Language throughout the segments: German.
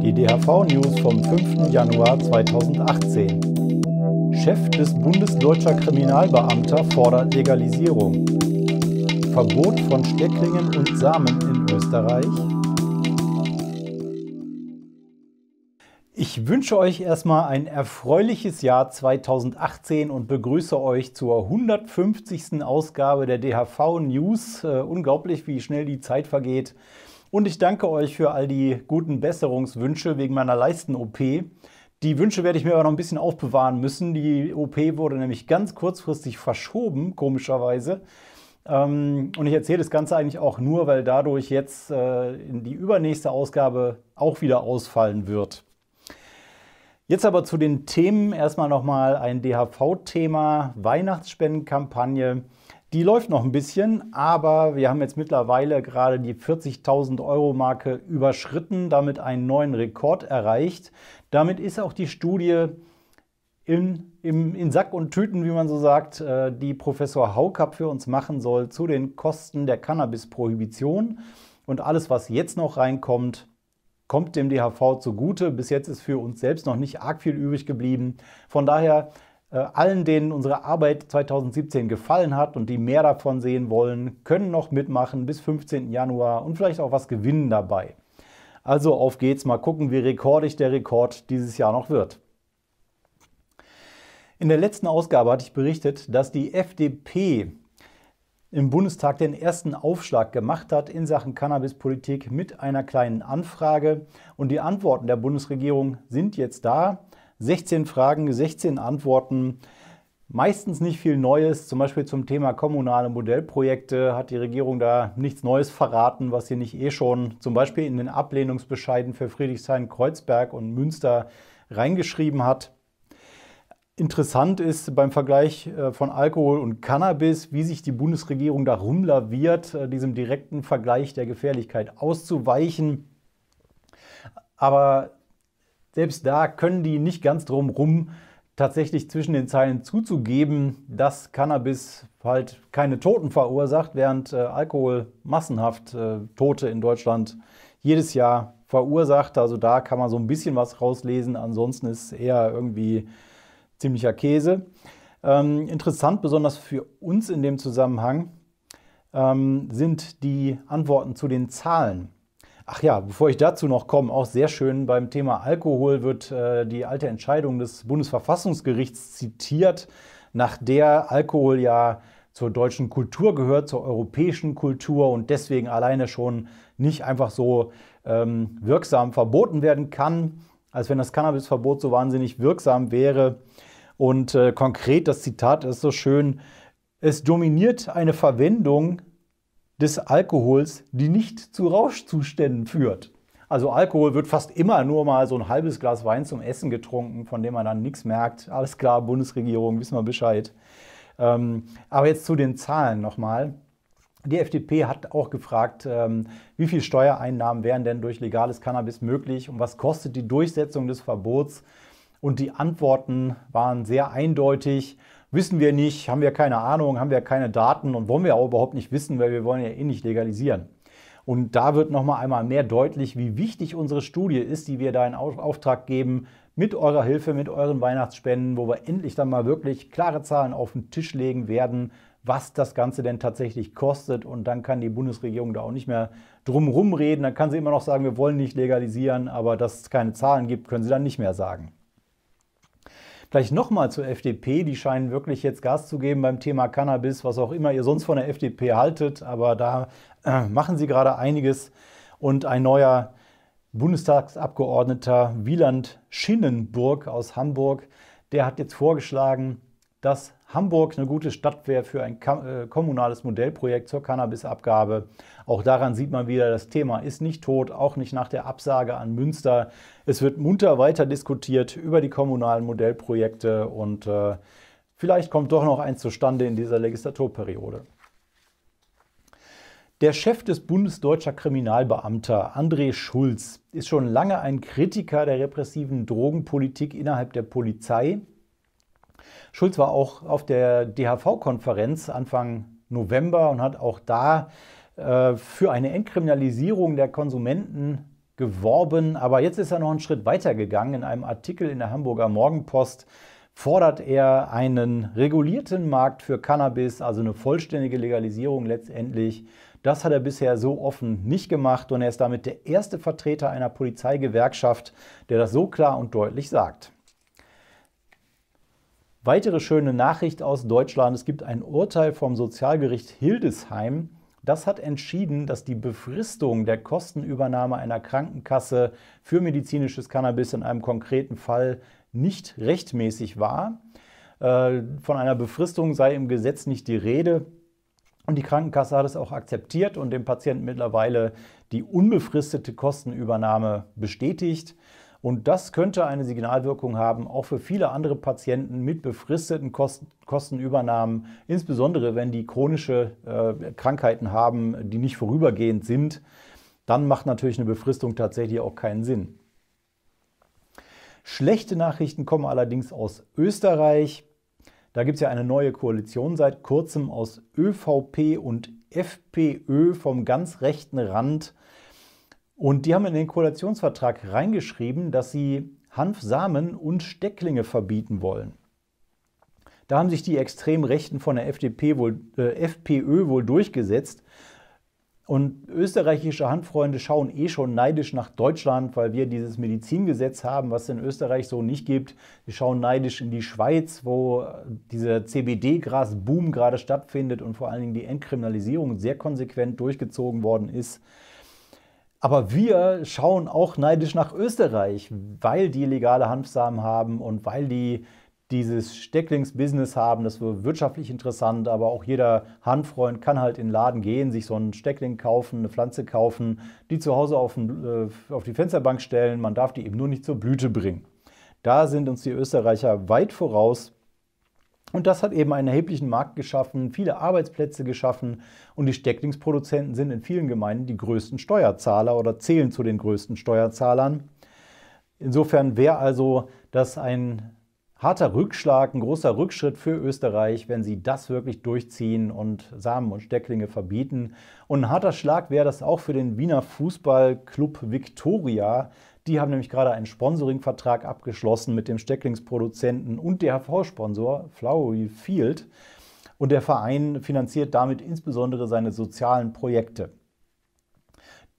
Die DHV-News vom 5. Januar 2018. Chef des Bundesdeutscher Kriminalbeamter fordert Legalisierung. Verbot von Stecklingen und Samen in Österreich. Ich wünsche euch erstmal ein erfreuliches Jahr 2018 und begrüße euch zur 150. Ausgabe der DHV News. Äh, unglaublich, wie schnell die Zeit vergeht. Und ich danke euch für all die guten Besserungswünsche wegen meiner Leisten-OP. Die Wünsche werde ich mir aber noch ein bisschen aufbewahren müssen. Die OP wurde nämlich ganz kurzfristig verschoben, komischerweise. Ähm, und ich erzähle das Ganze eigentlich auch nur, weil dadurch jetzt äh, die übernächste Ausgabe auch wieder ausfallen wird. Jetzt aber zu den Themen. Erstmal nochmal ein DHV-Thema, Weihnachtsspendenkampagne. Die läuft noch ein bisschen, aber wir haben jetzt mittlerweile gerade die 40.000 Euro Marke überschritten, damit einen neuen Rekord erreicht. Damit ist auch die Studie in, in, in Sack und Tüten, wie man so sagt, äh, die Professor Haukapp für uns machen soll zu den Kosten der Cannabis-Prohibition. Und alles, was jetzt noch reinkommt, kommt dem DHV zugute. Bis jetzt ist für uns selbst noch nicht arg viel übrig geblieben. Von daher äh, allen, denen unsere Arbeit 2017 gefallen hat und die mehr davon sehen wollen, können noch mitmachen bis 15. Januar und vielleicht auch was gewinnen dabei. Also auf geht's, mal gucken, wie rekordig der Rekord dieses Jahr noch wird. In der letzten Ausgabe hatte ich berichtet, dass die FDP im Bundestag den ersten Aufschlag gemacht hat in Sachen Cannabispolitik mit einer kleinen Anfrage. Und die Antworten der Bundesregierung sind jetzt da. 16 Fragen, 16 Antworten. Meistens nicht viel Neues, zum Beispiel zum Thema kommunale Modellprojekte hat die Regierung da nichts Neues verraten, was sie nicht eh schon zum Beispiel in den Ablehnungsbescheiden für Friedrichshain, Kreuzberg und Münster reingeschrieben hat. Interessant ist beim Vergleich äh, von Alkohol und Cannabis, wie sich die Bundesregierung darum laviert, äh, diesem direkten Vergleich der Gefährlichkeit auszuweichen. Aber selbst da können die nicht ganz drum rum, tatsächlich zwischen den Zeilen zuzugeben, dass Cannabis halt keine Toten verursacht, während äh, Alkohol massenhaft Tote in Deutschland jedes Jahr verursacht. Also da kann man so ein bisschen was rauslesen. Ansonsten ist eher irgendwie ziemlicher Käse. Ähm, interessant, besonders für uns in dem Zusammenhang, ähm, sind die Antworten zu den Zahlen. Ach ja, bevor ich dazu noch komme, auch sehr schön beim Thema Alkohol wird äh, die alte Entscheidung des Bundesverfassungsgerichts zitiert, nach der Alkohol ja zur deutschen Kultur gehört, zur europäischen Kultur und deswegen alleine schon nicht einfach so ähm, wirksam verboten werden kann, als wenn das Cannabisverbot so wahnsinnig wirksam wäre. Und äh, konkret, das Zitat ist so schön, es dominiert eine Verwendung des Alkohols, die nicht zu Rauschzuständen führt. Also Alkohol wird fast immer nur mal so ein halbes Glas Wein zum Essen getrunken, von dem man dann nichts merkt. Alles klar, Bundesregierung, wissen wir Bescheid. Ähm, aber jetzt zu den Zahlen nochmal. Die FDP hat auch gefragt, ähm, wie viel Steuereinnahmen wären denn durch legales Cannabis möglich und was kostet die Durchsetzung des Verbots? und die Antworten waren sehr eindeutig. Wissen wir nicht, haben wir keine Ahnung, haben wir keine Daten und wollen wir auch überhaupt nicht wissen, weil wir wollen ja eh nicht legalisieren. Und da wird nochmal einmal mehr deutlich, wie wichtig unsere Studie ist, die wir da in Auftrag geben, mit eurer Hilfe, mit euren Weihnachtsspenden, wo wir endlich dann mal wirklich klare Zahlen auf den Tisch legen werden, was das Ganze denn tatsächlich kostet. Und dann kann die Bundesregierung da auch nicht mehr drum reden. Dann kann sie immer noch sagen, wir wollen nicht legalisieren, aber dass es keine Zahlen gibt, können sie dann nicht mehr sagen. Vielleicht nochmal zur FDP. Die scheinen wirklich jetzt Gas zu geben beim Thema Cannabis, was auch immer ihr sonst von der FDP haltet. Aber da äh, machen sie gerade einiges. Und ein neuer Bundestagsabgeordneter Wieland Schinnenburg aus Hamburg, der hat jetzt vorgeschlagen, dass Hamburg eine gute Stadt wäre für ein äh, kommunales Modellprojekt zur Cannabisabgabe. Auch daran sieht man wieder, das Thema ist nicht tot, auch nicht nach der Absage an Münster. Es wird munter weiter diskutiert über die kommunalen Modellprojekte und äh, vielleicht kommt doch noch eins zustande in dieser Legislaturperiode. Der Chef des Bundesdeutscher deutscher Kriminalbeamter, André Schulz, ist schon lange ein Kritiker der repressiven Drogenpolitik innerhalb der Polizei. Schulz war auch auf der DHV-Konferenz Anfang November und hat auch da äh, für eine Entkriminalisierung der Konsumenten geworben. Aber jetzt ist er noch einen Schritt weiter gegangen. In einem Artikel in der Hamburger Morgenpost fordert er einen regulierten Markt für Cannabis, also eine vollständige Legalisierung letztendlich. Das hat er bisher so offen nicht gemacht und er ist damit der erste Vertreter einer Polizeigewerkschaft, der das so klar und deutlich sagt. Weitere schöne Nachricht aus Deutschland. Es gibt ein Urteil vom Sozialgericht Hildesheim, das hat entschieden, dass die Befristung der Kostenübernahme einer Krankenkasse für medizinisches Cannabis in einem konkreten Fall nicht rechtmäßig war. Äh, von einer Befristung sei im Gesetz nicht die Rede. Und die Krankenkasse hat es auch akzeptiert und dem Patienten mittlerweile die unbefristete Kostenübernahme bestätigt. Und das könnte eine Signalwirkung haben, auch für viele andere Patienten mit befristeten Kosten, Kostenübernahmen, insbesondere wenn die chronische äh, Krankheiten haben, die nicht vorübergehend sind. Dann macht natürlich eine Befristung tatsächlich auch keinen Sinn. Schlechte Nachrichten kommen allerdings aus Österreich. Da gibt es ja eine neue Koalition seit kurzem aus ÖVP und FPÖ vom ganz rechten Rand. Und die haben in den Koalitionsvertrag reingeschrieben, dass sie Hanfsamen und Stecklinge verbieten wollen. Da haben sich die Extremrechten von der FDP wohl, äh, FPÖ wohl durchgesetzt. Und österreichische Handfreunde schauen eh schon neidisch nach Deutschland, weil wir dieses Medizingesetz haben, was es in Österreich so nicht gibt. Sie schauen neidisch in die Schweiz, wo dieser CBD-Gras-Boom gerade stattfindet und vor allen Dingen die Entkriminalisierung sehr konsequent durchgezogen worden ist. Aber wir schauen auch neidisch nach Österreich, weil die legale Hanfsamen haben und weil die dieses Stecklingsbusiness haben. Das wird wirtschaftlich interessant, aber auch jeder Handfreund kann halt in den Laden gehen, sich so einen Steckling kaufen, eine Pflanze kaufen, die zu Hause auf, den, äh, auf die Fensterbank stellen. Man darf die eben nur nicht zur Blüte bringen. Da sind uns die Österreicher weit voraus. Und das hat eben einen erheblichen Markt geschaffen, viele Arbeitsplätze geschaffen und die Stecklingsproduzenten sind in vielen Gemeinden die größten Steuerzahler oder zählen zu den größten Steuerzahlern. Insofern wäre also das ein harter Rückschlag, ein großer Rückschritt für Österreich, wenn sie das wirklich durchziehen und Samen und Stecklinge verbieten. Und ein harter Schlag wäre das auch für den Wiener Fußballclub Viktoria, die haben nämlich gerade einen Sponsoringvertrag abgeschlossen mit dem Stecklingsproduzenten und DHV-Sponsor Flowery Field. Und der Verein finanziert damit insbesondere seine sozialen Projekte.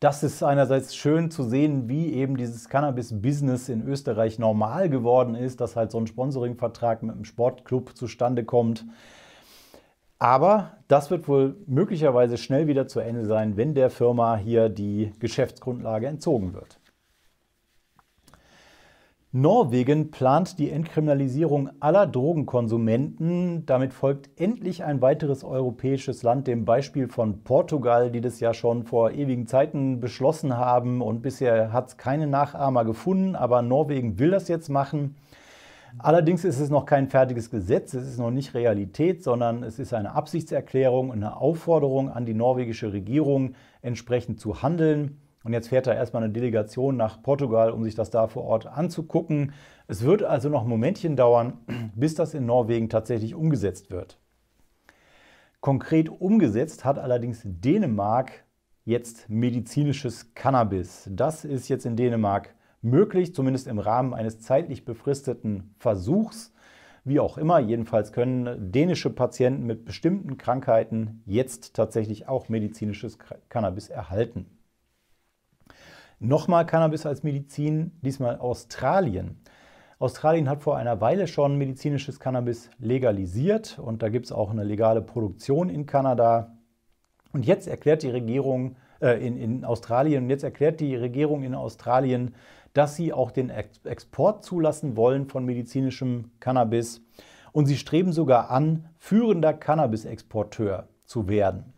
Das ist einerseits schön zu sehen, wie eben dieses Cannabis-Business in Österreich normal geworden ist, dass halt so ein Sponsoringvertrag mit einem Sportclub zustande kommt. Aber das wird wohl möglicherweise schnell wieder zu Ende sein, wenn der Firma hier die Geschäftsgrundlage entzogen wird. Norwegen plant die Entkriminalisierung aller Drogenkonsumenten. Damit folgt endlich ein weiteres europäisches Land dem Beispiel von Portugal, die das ja schon vor ewigen Zeiten beschlossen haben. Und bisher hat es keine Nachahmer gefunden, aber Norwegen will das jetzt machen. Allerdings ist es noch kein fertiges Gesetz, es ist noch nicht Realität, sondern es ist eine Absichtserklärung und eine Aufforderung an die norwegische Regierung, entsprechend zu handeln. Und jetzt fährt da erstmal eine Delegation nach Portugal, um sich das da vor Ort anzugucken. Es wird also noch ein Momentchen dauern, bis das in Norwegen tatsächlich umgesetzt wird. Konkret umgesetzt hat allerdings Dänemark jetzt medizinisches Cannabis. Das ist jetzt in Dänemark möglich, zumindest im Rahmen eines zeitlich befristeten Versuchs. Wie auch immer, jedenfalls können dänische Patienten mit bestimmten Krankheiten jetzt tatsächlich auch medizinisches Cannabis erhalten. Nochmal Cannabis als Medizin, diesmal Australien. Australien hat vor einer Weile schon medizinisches Cannabis legalisiert und da gibt es auch eine legale Produktion in Kanada. Und jetzt erklärt die Regierung äh, in, in Australien, und jetzt erklärt die Regierung in Australien, dass sie auch den Export zulassen wollen von medizinischem Cannabis. Und sie streben sogar an, führender Cannabis-Exporteur zu werden.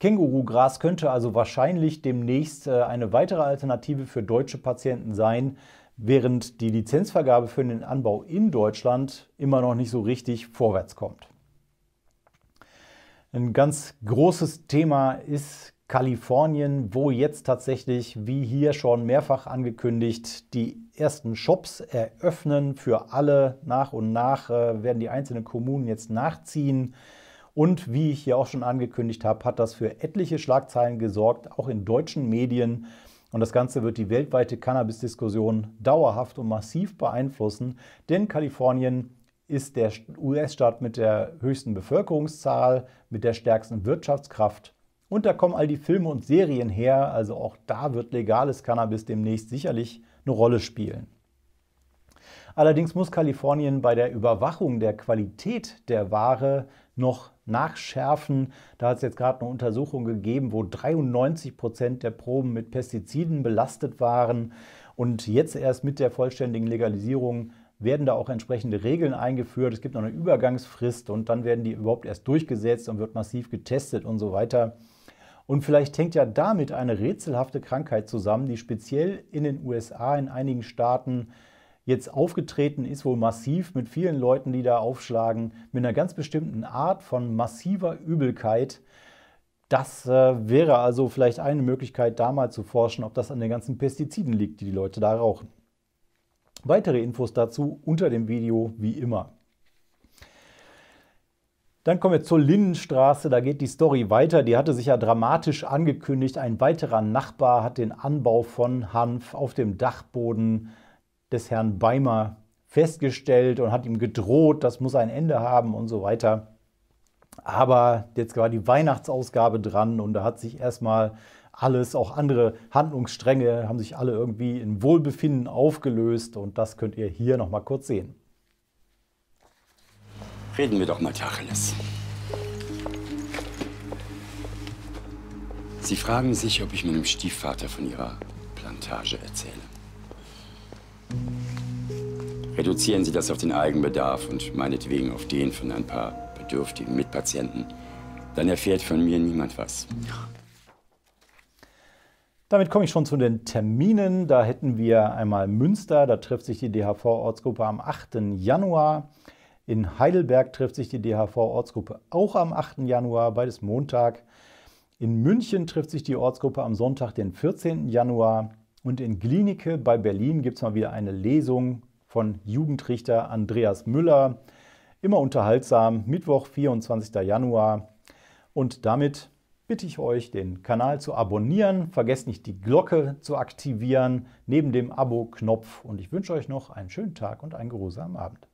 Kängurugras könnte also wahrscheinlich demnächst äh, eine weitere Alternative für deutsche Patienten sein, während die Lizenzvergabe für den Anbau in Deutschland immer noch nicht so richtig vorwärts kommt. Ein ganz großes Thema ist Kalifornien, wo jetzt tatsächlich, wie hier schon mehrfach angekündigt, die ersten Shops eröffnen für alle. Nach und nach äh, werden die einzelnen Kommunen jetzt nachziehen. Und wie ich hier auch schon angekündigt habe, hat das für etliche Schlagzeilen gesorgt, auch in deutschen Medien. Und das Ganze wird die weltweite Cannabis-Diskussion dauerhaft und massiv beeinflussen, denn Kalifornien ist der US-Staat mit der höchsten Bevölkerungszahl, mit der stärksten Wirtschaftskraft. Und da kommen all die Filme und Serien her, also auch da wird legales Cannabis demnächst sicherlich eine Rolle spielen. Allerdings muss Kalifornien bei der Überwachung der Qualität der Ware noch nachschärfen. Da hat es jetzt gerade eine Untersuchung gegeben, wo 93 Prozent der Proben mit Pestiziden belastet waren. Und jetzt erst mit der vollständigen Legalisierung werden da auch entsprechende Regeln eingeführt. Es gibt noch eine Übergangsfrist und dann werden die überhaupt erst durchgesetzt und wird massiv getestet und so weiter. Und vielleicht hängt ja damit eine rätselhafte Krankheit zusammen, die speziell in den USA in einigen Staaten jetzt aufgetreten ist, wohl massiv mit vielen Leuten, die da aufschlagen, mit einer ganz bestimmten Art von massiver Übelkeit. Das äh, wäre also vielleicht eine Möglichkeit, da mal zu forschen, ob das an den ganzen Pestiziden liegt, die die Leute da rauchen. Weitere Infos dazu unter dem Video, wie immer. Dann kommen wir zur Lindenstraße, da geht die Story weiter. Die hatte sich ja dramatisch angekündigt. Ein weiterer Nachbar hat den Anbau von Hanf auf dem Dachboden äh, des Herrn Beimer festgestellt und hat ihm gedroht, das muss ein Ende haben und so weiter. Aber jetzt war die Weihnachtsausgabe dran und da hat sich erstmal alles, auch andere Handlungsstränge, haben sich alle irgendwie in Wohlbefinden aufgelöst und das könnt ihr hier nochmal kurz sehen. Reden wir doch mal Tacheles. Sie fragen sich, ob ich meinem Stiefvater von Ihrer Plantage erzähle. Reduzieren Sie das auf den Eigenbedarf und meinetwegen auf den von ein paar bedürftigen Mitpatienten. Dann erfährt von mir niemand was. Damit komme ich schon zu den Terminen. Da hätten wir einmal Münster, da trifft sich die DHV-Ortsgruppe am 8. Januar. In Heidelberg trifft sich die DHV-Ortsgruppe auch am 8. Januar, beides Montag. In München trifft sich die Ortsgruppe am Sonntag, den 14. Januar. Und in Glienicke bei Berlin gibt es mal wieder eine Lesung von Jugendrichter Andreas Müller. Immer unterhaltsam, Mittwoch, 24. Januar. Und damit bitte ich euch, den Kanal zu abonnieren. Vergesst nicht, die Glocke zu aktivieren neben dem Abo-Knopf. Und ich wünsche euch noch einen schönen Tag und einen geruhsamen Abend.